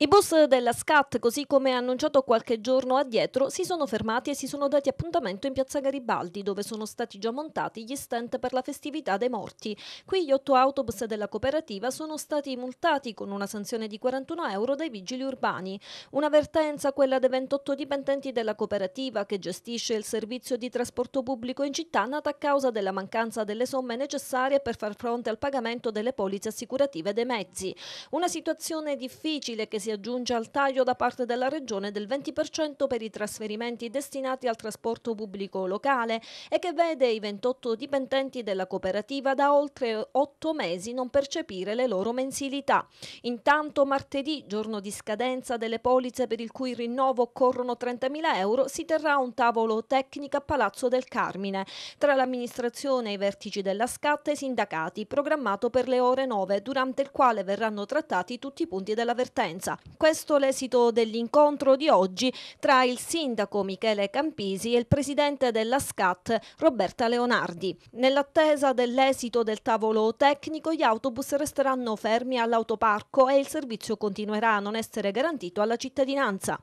I bus della SCAT, così come annunciato qualche giorno addietro, si sono fermati e si sono dati appuntamento in piazza Garibaldi, dove sono stati già montati gli stand per la festività dei morti. Qui gli otto autobus della cooperativa sono stati multati con una sanzione di 41 euro dai vigili urbani. Un'avvertenza, quella dei 28 dipendenti della cooperativa che gestisce il servizio di trasporto pubblico in città, nata a causa della mancanza delle somme necessarie per far fronte al pagamento delle polizze assicurative dei mezzi. Una situazione difficile che si si aggiunge al taglio da parte della Regione del 20% per i trasferimenti destinati al trasporto pubblico locale e che vede i 28 dipendenti della cooperativa da oltre 8 mesi non percepire le loro mensilità. Intanto martedì, giorno di scadenza delle polizze per il cui rinnovo occorrono 30.000 euro, si terrà un tavolo tecnico a Palazzo del Carmine tra l'amministrazione i vertici della scatta e i sindacati, programmato per le ore 9, durante il quale verranno trattati tutti i punti dell'avvertenza città. Questo l'esito dell'incontro di oggi tra il sindaco Michele Campisi e il presidente della SCAT Roberta Leonardi. Nell'attesa dell'esito del tavolo tecnico gli autobus resteranno fermi all'autoparco e il servizio continuerà a non essere garantito alla cittadinanza.